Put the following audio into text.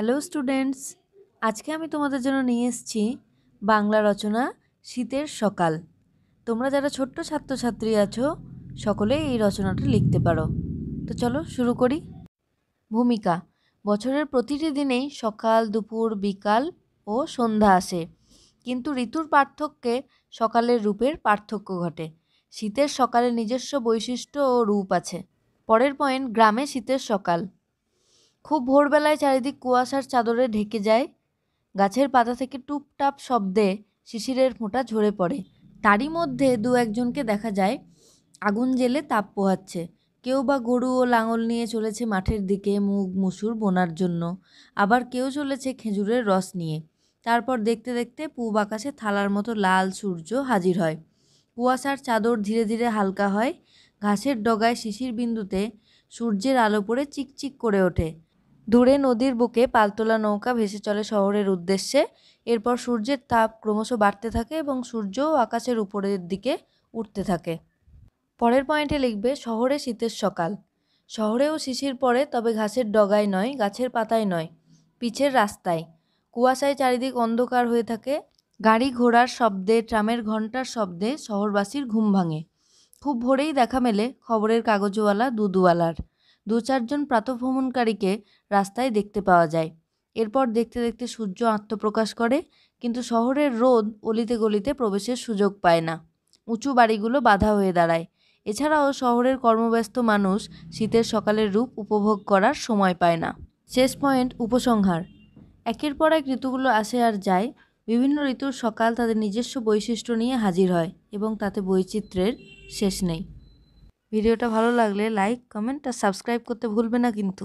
hello students আজকে আমি তোমাদের জন্য নিয়ে এসেছি বাংলা রচনা শীতের সকাল তোমরা যারা ছোট্ট ছাত্রছাত্রী আছো সকলে এই রচনাটা লিখতে পারো তো চলো শুরু করি ভূমিকা বছরের প্রতিটি দিনেই সকাল দুপুর বিকাল ও সন্ধ্যা আসে কিন্তু ঋতুর পার্থক্যে সকালের রূপের পার্থক্য ঘটে শীতের সকালে নিজস্ব বৈশিষ্ট্য ও রূপ আছে পরের পয়েন্ট গ্রামে শীতের সকাল খুব ভোরবেলায় চারিদিক কুয়াশার চাদরে ঢেকে যায় গাছের পাতা থেকে টুপটাপ শব্দে শিশিরের ফোঁটা ঝরে পড়ে তারই মধ্যে দু একজনকে দেখা যায় আগুন জেলে তাপ পোহাচ্ছে কেউ বা গরু ও লাঙল নিয়ে চলেছে মাঠের দিকে মুগ মুসুর বোনার জন্য আবার কেউ চলেছে খেজুরের রস নিয়ে তারপর দেখতে দেখতে পুব আকাশে থালার মতো লাল সূর্য হাজির হয় কুয়াশার চাদর ধীরে ধীরে হালকা হয় ঘাসের ডগায় শিশির বিন্দুতে সূর্যের আলো পড়ে চিকচিক করে ওঠে দূরে নদীর বুকে পালতোলা নৌকা ভেসে চলে শহরের উদ্দেশ্যে এরপর সূর্যের তাপ ক্রমশ বাড়তে থাকে এবং সূর্য আকাশের উপরের দিকে উঠতে থাকে পরের পয়েন্টে লিখবে শহরে শীতের সকাল শহরেও শিশির পরে তবে ঘাসের ডগায় নয় গাছের পাতায় নয় পিছের রাস্তায় কুয়াশায় চারিদিক অন্ধকার হয়ে থাকে গাড়ি ঘোড়ার শব্দে ট্রামের ঘণ্টার শব্দে শহরবাসীর ঘুম ভাঙে খুব ভোরেই দেখা মেলে খবরের কাগজওয়ালা দুদুয়ালার দু চারজন প্রাতঃভ্রমণকারীকে রাস্তায় দেখতে পাওয়া যায় এরপর দেখতে দেখতে সূর্য আত্মপ্রকাশ করে কিন্তু শহরের রোদ অলিতে গলিতে প্রবেশের সুযোগ পায় না উঁচু বাড়িগুলো বাধা হয়ে দাঁড়ায় এছাড়াও শহরের কর্মব্যস্ত মানুষ শীতের সকালের রূপ উপভোগ করার সময় পায় না শেষ পয়েন্ট উপসংহার একের পর এক ঋতুগুলো আসে আর যায় বিভিন্ন ঋতুর সকাল তাদের নিজস্ব বৈশিষ্ট্য নিয়ে হাজির হয় এবং তাতে বৈচিত্র্যের শেষ নেই ভিডিওটা ভালো লাগলে লাইক কমেন্ট আর সাবস্ক্রাইব করতে ভুলবে না কিন্তু